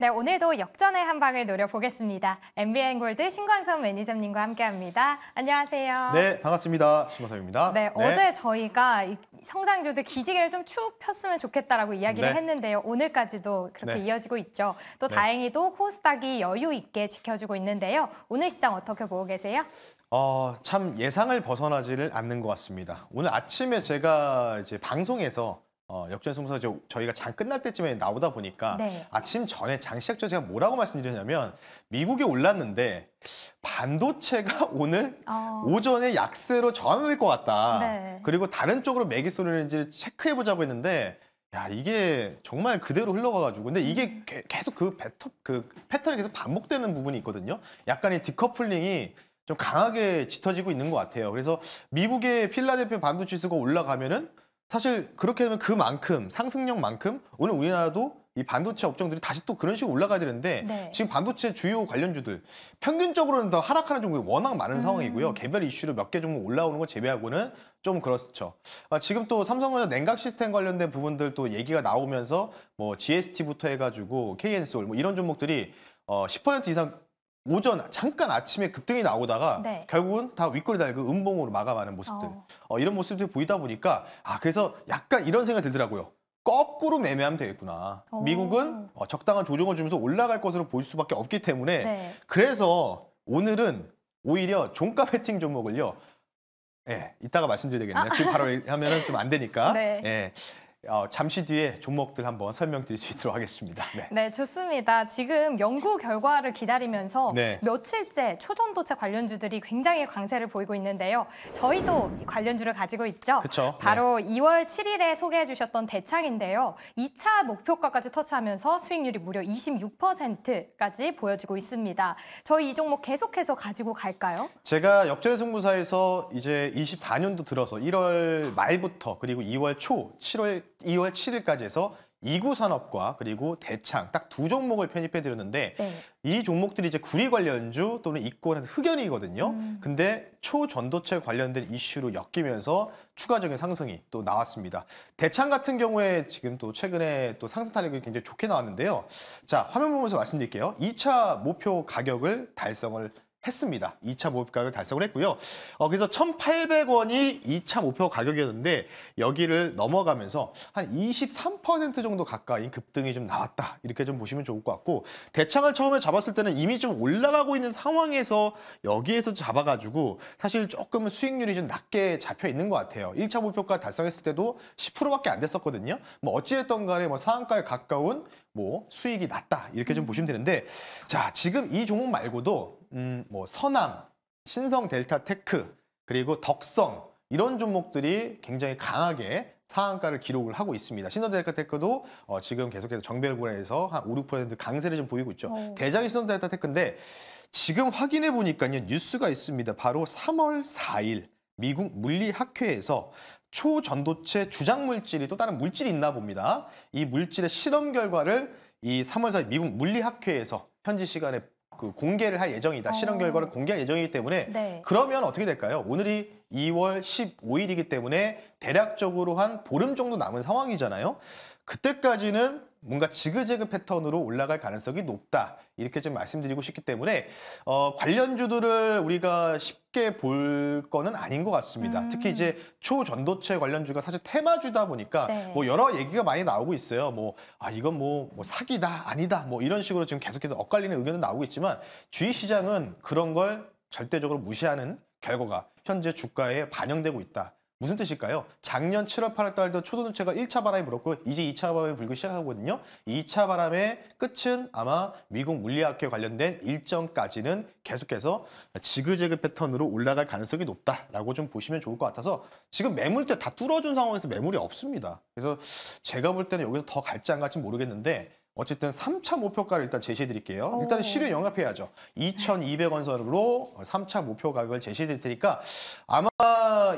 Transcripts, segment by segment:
네, 오늘도 역전의 한 방을 노려보겠습니다. MBN 골드 신광성 매니저님과 함께합니다. 안녕하세요. 네, 반갑습니다. 신광선입니다. 네, 네, 어제 저희가 성장주들 기지개를 좀축 폈으면 좋겠다라고 이야기를 네. 했는데요. 오늘까지도 그렇게 네. 이어지고 있죠. 또 네. 다행히도 코스닥이 여유 있게 지켜주고 있는데요. 오늘 시장 어떻게 보고 계세요? 어, 참 예상을 벗어나지를 않는 것 같습니다. 오늘 아침에 제가 이제 방송에서 어, 역전승부사 저희가 장 끝날 때쯤에 나오다 보니까 네. 아침 전에 장 시작 전 제가 뭐라고 말씀드렸냐면 미국에 올랐는데 반도체가 오늘 어... 오전에 약세로 저항될것 같다. 네. 그리고 다른 쪽으로 매기 소리는지 체크해보자고 했는데 야 이게 정말 그대로 흘러가가지고 근데 이게 음. 계속 그, 배터, 그 패턴이 계속 반복되는 부분이 있거든요. 약간의 디커플링이 좀 강하게 짙어지고 있는 것 같아요. 그래서 미국의 필라델피아 반도체 수가 올라가면은 사실 그렇게 되면 그만큼 상승력만큼 오늘 우리나라도 이 반도체 업종들이 다시 또 그런 식으로 올라가야 되는데 네. 지금 반도체 주요 관련주들 평균적으로는 더 하락하는 종목이 워낙 많은 음. 상황이고요. 개별 이슈로 몇 개 종목 올라오는 거 제외하고는 좀 그렇죠. 아, 지금 또 삼성전자 냉각 시스템 관련된 부분들 또 얘기가 나오면서 뭐 GST부터 해가지고 KN솔 뭐 이런 종목들이 어, 10% 이상 오전 잠깐 아침에 급등이 나오다가 네. 결국은 다윗꼬이 달고 그 음봉으로 마감하는 모습들 어. 어, 이런 모습들이 보이다 보니까 아 그래서 약간 이런 생각이 들더라고요. 거꾸로 매매하면 되겠구나. 오. 어. 미국은 어, 적당한 조정을 주면서 올라갈 것으로 볼 수밖에 없기 때문에 네. 그래서 오늘은 오히려 종가 베팅 종목을요. 예, 이따가 말씀드려야 되겠네요. 아. 지금 바로 하면 은좀 안 되니까. 네. 예. 어, 잠시 뒤에 종목들 한번 설명드릴 수 있도록 하겠습니다. 네. 네, 좋습니다. 지금 연구 결과를 기다리면서 네. 며칠째 초전도체 관련주들이 굉장히 강세를 보이고 있는데요. 저희도 관련주를 가지고 있죠. 그쵸? 네. 바로 네. 2월 7일에 소개해 주셨던 대창인데요. 2차 목표가까지 터치하면서 수익률이 무려 26%까지 보여지고 있습니다. 저희 이 종목 계속해서 가지고 갈까요? 제가 역전의 승부사에서 이제 24년도 들어서 1월 말부터 그리고 2월 초, 7월 2월 7일까지 해서 2구 산업과 그리고 대창 딱 두 종목을 편입해 드렸는데 네. 이 종목들이 이제 구리 관련주 또는 이권에 서 흑연이거든요. 음. 근데 초전도체 관련된 이슈로 엮이면서 추가적인 상승이 또 나왔습니다. 대창 같은 경우에 지금 또 최근에 또 상승 탄력이 굉장히 좋게 나왔는데요. 자, 화면 보면서 말씀드릴게요. 2차 목표 가격을 달성을 했습니다. 2차 목표 가격 을 달성을 했고요. 어, 그래서 1,800원이 2차 목표 가격이었는데 여기를 넘어가면서 한 23% 정도 가까이 급등이 좀 나왔다. 이렇게 좀 보시면 좋을 것 같고 대창을 처음에 잡았을 때는 이미 좀 올라가고 있는 상황에서 여기에서 잡아가지고 사실 조금 수익률이 좀 낮게 잡혀 있는 것 같아요. 1차 목표가 달성했을 때도 10%밖에 안 됐었거든요. 뭐 어찌됐던 간에 뭐 상한가에 가까운 뭐 수익이 났다 이렇게 좀 보시면 되는데 자 지금 이 종목 말고도 음, 뭐 서남, 신성 델타 테크, 그리고 덕성 이런 종목들이 굉장히 강하게 상한가를 기록을 하고 있습니다. 신성델타테크도 어, 지금 계속해서 정배열 구간에서 한 5, 6% 강세를 좀 보이고 있죠. 어. 대장이 신성델타테크인데 지금 확인해 보니까 뉴스가 있습니다. 바로 3월 4일 미국 물리학회에서 초전도체 주장물질이 또 다른 물질이 있나 봅니다. 이 물질의 실험 결과를 이 3월 4일 미국 물리학회에서 현지 시간에 그 공개를 할 예정이다. 어. 실험 결과를 공개할 예정이기 때문에 네. 그러면 어떻게 될까요? 오늘이 2월 15일이기 때문에 대략적으로 한 보름 정도 남은 상황이잖아요. 그때까지는 뭔가 지그재그 패턴으로 올라갈 가능성이 높다 이렇게 좀 말씀드리고 싶기 때문에 어, 관련주들을 우리가 쉽게 볼 거는 아닌 것 같습니다. 음. 특히 이제 초전도체 관련주가 사실 테마주다 보니까 네. 뭐 여러 얘기가 많이 나오고 있어요. 뭐 아 이건 뭐, 뭐 사기다 아니다 뭐 이런 식으로 지금 계속해서 엇갈리는 의견은 나오고 있지만 주식 시장은 그런 걸 절대적으로 무시하는 결과가 현재 주가에 반영되고 있다. 무슨 뜻일까요? 작년 7월 8월 달도 초도눈체가 1차 바람이 불었고 이제 2차 바람이 불기 시작하거든요. 2차 바람의 끝은 아마 미국 물리학회 관련된 일정까지는 계속해서 지그재그 패턴으로 올라갈 가능성이 높다라고 좀 보시면 좋을 것 같아서 지금 매물 때 다 뚫어준 상황에서 매물이 없습니다. 그래서 제가 볼 때는 여기서 더 갈지 안 갈지 모르겠는데 어쨌든 3차 목표가를 일단 제시해 드릴게요. 어. 일단 실외 영합해야죠. 2,200원 선으로 3차 목표 가격을 제시해 드릴 테니까 아마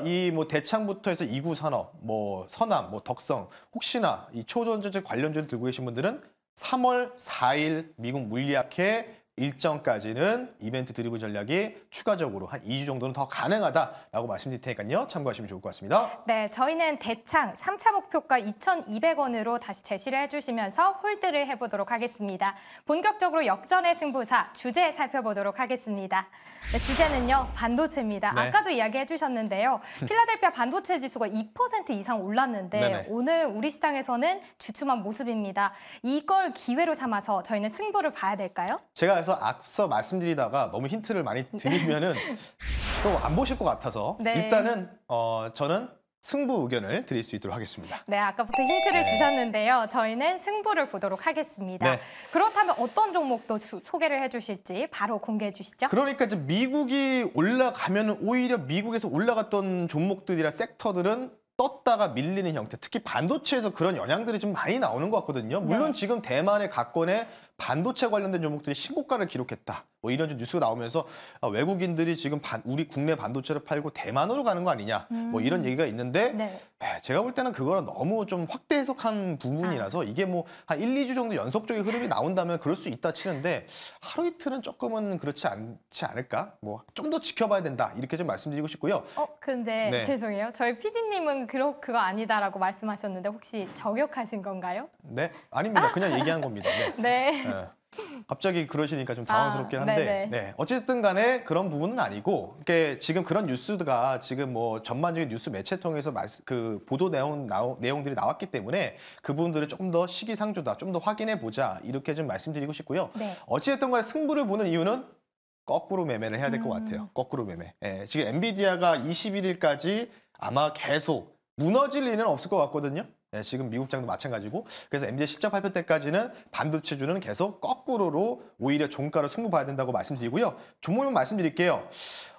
이 뭐 대창부터 해서 2구 산업, 뭐 서남, 뭐 덕성 혹시나 이 초전자재 관련주를 들고 계신 분들은 3월 4일 미국 물리학회 일정까지는 이벤트 드리블 전략이 추가적으로 한 2주 정도는 더 가능하다라고 말씀드릴 테니까요. 참고하시면 좋을 것 같습니다. 네, 저희는 대창 3차 목표가 2,200원으로 다시 제시를 해주시면서 홀드를 해보도록 하겠습니다. 본격적으로 역전의 승부사 주제 살펴보도록 하겠습니다. 네, 주제는요, 반도체입니다. 네. 아까도 이야기해주셨는데요. 필라델피아 반도체 지수가 2% 이상 올랐는데 네네. 오늘 우리 시장에서는 주춤한 모습입니다. 이걸 기회로 삼아서 저희는 승부를 봐야 될까요? 제가 해서 앞서 말씀드리다가 너무 힌트를 많이 드리면은 또 안 보실 것 같아서 네. 일단은 어, 저는 승부 의견을 드릴 수 있도록 하겠습니다. 네, 아까부터 힌트를 네. 주셨는데요. 저희는 승부를 보도록 하겠습니다. 네. 그렇다면 어떤 종목도 주, 소개를 해주실지 바로 공개해 주시죠. 그러니까 이제 미국이 올라가면 오히려 미국에서 올라갔던 종목들이나 섹터들은 떴다가 밀리는 형태, 특히 반도체에서 그런 영향들이 좀 많이 나오는 것 같거든요. 물론 네. 지금 대만의 각권에 반도체 관련된 종목들이 신고가를 기록했다. 뭐 이런 좀 뉴스가 나오면서 아, 외국인들이 지금 반, 우리 국내 반도체를 팔고 대만으로 가는 거 아니냐 음. 뭐 이런 음. 얘기가 있는데 네. 예, 제가 볼 때는 그거는 너무 좀 확대 해석한 부분이라서 아. 이게 뭐 한 1, 2주 정도 연속적인 흐름이 나온다면 그럴 수 있다 치는데 하루 이틀은 조금은 그렇지 않지 않을까 뭐 좀 더 지켜봐야 된다 이렇게 좀 말씀드리고 싶고요. 어 근데 네. 죄송해요 저희 PD님은 그러, 그거 아니다라고 말씀하셨는데 혹시 저격하신 건가요? 네 아닙니다 그냥 얘기한 겁니다. 네. 네. 예. 갑자기 그러시니까 좀 당황스럽긴 아, 한데 아, 네, 어쨌든 간에 그런 부분은 아니고 이게 지금 그런 뉴스가 지금 뭐 전반적인 뉴스 매체 통해서 말씀, 그 보도 내용 나오, 내용들이 나왔기 때문에 그분들을 조금 더 시기상조다 좀 더 확인해 보자 이렇게 좀 말씀드리고 싶고요 네. 어찌됐든 간에 승부를 보는 이유는 거꾸로 매매를 해야 될것 음. 같아요 거꾸로 매매 예, 지금 엔비디아가 21일까지 아마 계속 무너질 리는 없을 것 같거든요 예, 지금 미국 장도 마찬가지고 그래서 MJ 실적 발표 때까지는 반도체주는 계속 거꾸로로 오히려 종가를 승부봐야 된다고 말씀드리고요. 종목만 말씀드릴게요.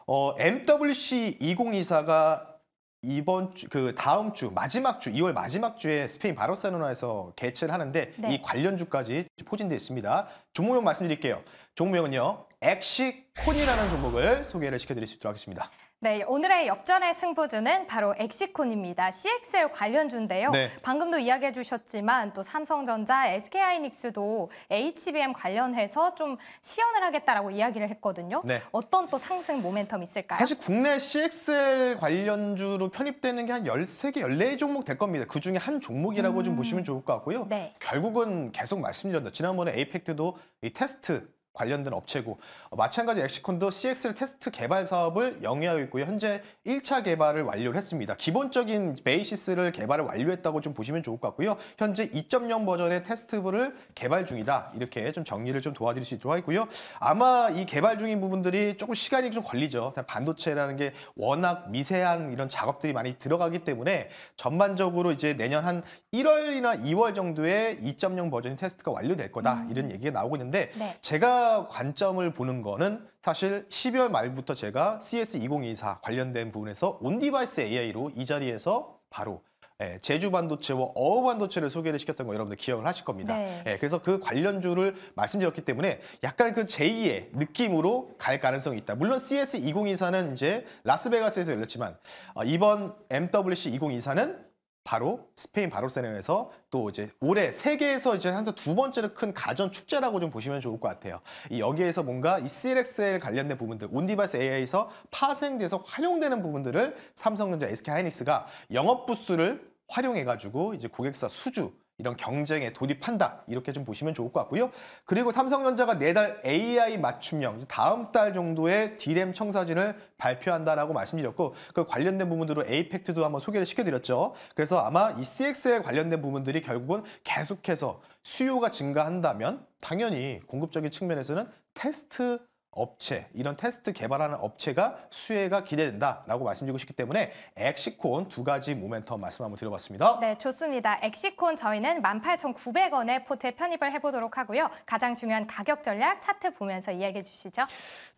어, MWC 2024가 이번 주, 그 다음 주, 마지막 주, 2월 마지막 주에 스페인 바르셀로나에서 개최를 하는데 네. 이 관련 주까지 포진되어 있습니다. 종목명 말씀드릴게요. 종목명은요, 엑시콘이라는 종목을 소개를 시켜드릴 수 있도록 하겠습니다. 네, 오늘의 역전의 승부주는 바로 엑시콘입니다. CXL 관련주인데요. 네. 방금도 이야기해 주셨지만 또 삼성전자, SK하이닉스도 HBM 관련해서 좀 시연을 하겠다라고 이야기를 했거든요. 네. 어떤 또 상승 모멘텀 있을까요? 사실 국내 CXL 관련주로 편입되는 게 한 13개, 14종목 될 겁니다. 그중에 한 종목이라고 음... 좀 보시면 좋을 것 같고요. 네. 결국은 계속 말씀드렸다. 지난번에 에이펙트도 이 테스트 관련된 업체고 어, 마찬가지 엑시콘도 CX 테스트 개발 사업을 영위하고 있고 현재 1차 개발을 완료를 했습니다. 기본적인 베이시스를 개발을 완료했다고 좀 보시면 좋을 것 같고요. 현재 2.0 버전의 테스트부를 개발 중이다. 이렇게 좀 정리를 좀 도와드릴 수 있도록 하고요. 겠 아마 이 개발 중인 부분들이 조금 시간이 좀 걸리죠. 반도체라는 게 워낙 미세한 이런 작업들이 많이 들어가기 때문에 전반적으로 이제 내년 한 1월이나 2월 정도에 2.0 버전 이 테스트가 완료될 거다. 음. 이런 얘기가 나오고 있는데 네. 제가 관점을 보는 거는 사실 12월 말부터 제가 CS2024 관련된 부분에서 온디바이스 AI로 이 자리에서 바로 예, 제주 반도체와 어우 반도체를 소개를 시켰던 거 여러분들 기억을 하실 겁니다. 네. 예, 그래서 그 관련주를 말씀드렸기 때문에 약간 그 제2의 느낌으로 갈 가능성이 있다. 물론 CS2024는 이제 라스베가스에서 열렸지만 어, 이번 MWC 2024는 바로 스페인 바르셀로나에서 또 이제 올해 세계에서 이제 한서 두 번째로 큰 가전 축제라고 좀 보시면 좋을 것 같아요. 이 여기에서 뭔가 이 CLXL 관련된 부분들, 온디바스 AI에서 파생돼서 활용되는 부분들을 삼성전자 SK 하이닉스가 영업 부스를 활용해가지고 이제 고객사 수주 이런 경쟁에 돌입한다 이렇게 좀 보시면 좋을 것 같고요. 그리고 삼성전자가 내달 네 AI 맞춤형 다음 달 정도에 디램 청사진을 발표한다라고 말씀드렸고 그 관련된 부분들로 a p e c 도 한번 소개를 시켜드렸죠. 그래서 아마 이 CX에 관련된 부분들이 결국은 계속해서 수요가 증가한다면 당연히 공급적인 측면에서는 테스트 업체, 이런 테스트 개발하는 업체가 수혜가 기대된다라고 말씀드리고 싶기 때문에 엑시콘 두 가지 모멘텀 말씀 한번 드려봤습니다. 네, 좋습니다. 엑시콘 저희는 18,900원에 포트에 편입을 해보도록 하고요. 가장 중요한 가격 전략 차트 보면서 이야기해 주시죠.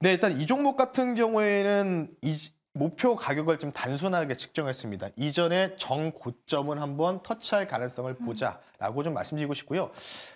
네, 일단 이 종목 같은 경우에는 목표 가격을 좀 단순하게 측정했습니다. 이전에 정고점은 한번 터치할 가능성을 음. 보자라고 좀 말씀드리고 싶고요.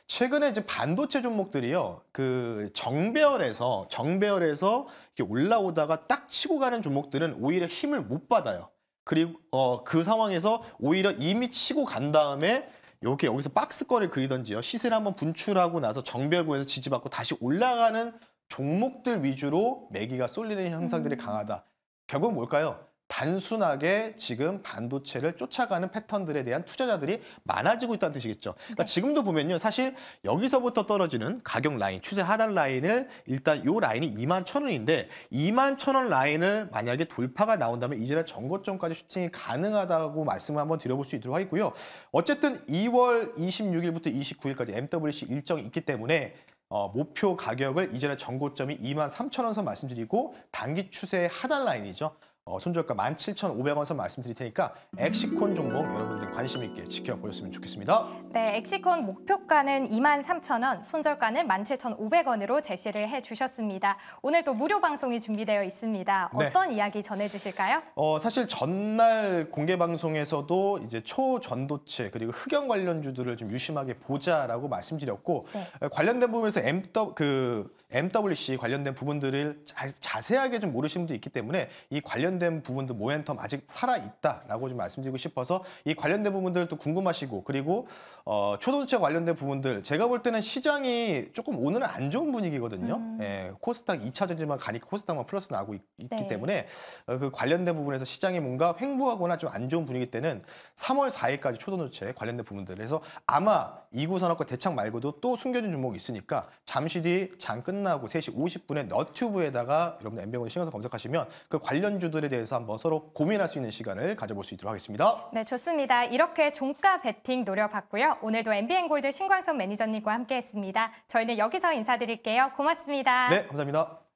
최근에 이제 반도체 종목들이요. 그 정배열에서 정배열에서 이렇게 올라오다가 딱 치고 가는 종목들은 오히려 힘을 못 받아요. 그리고 어, 그 상황에서 오히려 이미 치고 간 다음에 이렇게 여기서 박스권을 그리던지요. 시세를 한번 분출하고 나서 정배열구에서 지지받고 다시 올라가는 종목들 위주로 매기가 쏠리는 현상들이 음. 강하다. 결국 뭘까요? 단순하게 지금 반도체를 쫓아가는 패턴들에 대한 투자자들이 많아지고 있다는 뜻이겠죠. 그러니까 네. 지금도 보면요. 사실 여기서부터 떨어지는 가격 라인, 추세 하단 라인을 일단 요 라인이 2만 천원인데 2만 천 원 라인을 만약에 돌파가 나온다면 이제는 전고점까지 슈팅이 가능하다고 말씀을 한번 드려볼 수 있도록 하겠고요. 어쨌든 2월 26일부터 29일까지 MWC 일정이 있기 때문에 어, 목표 가격을 이전에 전고점이 2만 3천 원선 말씀드리고 단기 추세의 하단 라인이죠. 어, 손절가 17,500원선 말씀드릴 테니까 엑시콘 종목 여러분들 관심 있게 지켜보셨으면 좋겠습니다. 네, 엑시콘 목표가는 23,000원, 손절가는 17,500원으로 제시를 해주셨습니다. 오늘 또 무료 방송이 준비되어 있습니다. 네. 어떤 네. 이야기 전해주실까요? 어, 사실 전날 공개 방송에서도 이제 초전도체 그리고 흑연 관련주들을 좀 유심하게 보자라고 말씀드렸고 네. 관련된 부분에서 m 그 MWC 관련된 부분들을 자, 자세하게 좀 모르신 분도 있기 때문에 이 관련 관련된 부분도 모멘텀 아직 살아있다라고 좀 말씀드리고 싶어서 이 관련된 부분들 또 궁금하시고 그리고 어, 초동체 관련된 부분들 제가 볼 때는 시장이 조금 오늘은 안 좋은 분위기거든요. 음. 예, 코스닥 2차 전지만 가니까 코스닥만 플러스 나고 있, 기 네. 때문에 어, 그 관련된 부분에서 시장이 뭔가 횡보하거나 좀 안 좋은 분위기 때는 3월 4일까지 초동체 관련된 부분들 그래서 아마 2구선업과 대창 말고도 또 숨겨진 종목이 있으니까 잠시 뒤 장 끝나고 3시 50분에 너튜브에다가 여러분들 엠병원 신경서 검색하시면 그관련주도 부분들에 대해서 한번 서로 고민할 수 있는 시간을 가져볼 수 있도록 하겠습니다. 네, 좋습니다. 이렇게 종가 베팅 노려봤고요. 오늘도 MBN골드 신광선 매니저님과 함께했습니다. 저희는 여기서 인사드릴게요. 고맙습니다. 네, 감사합니다.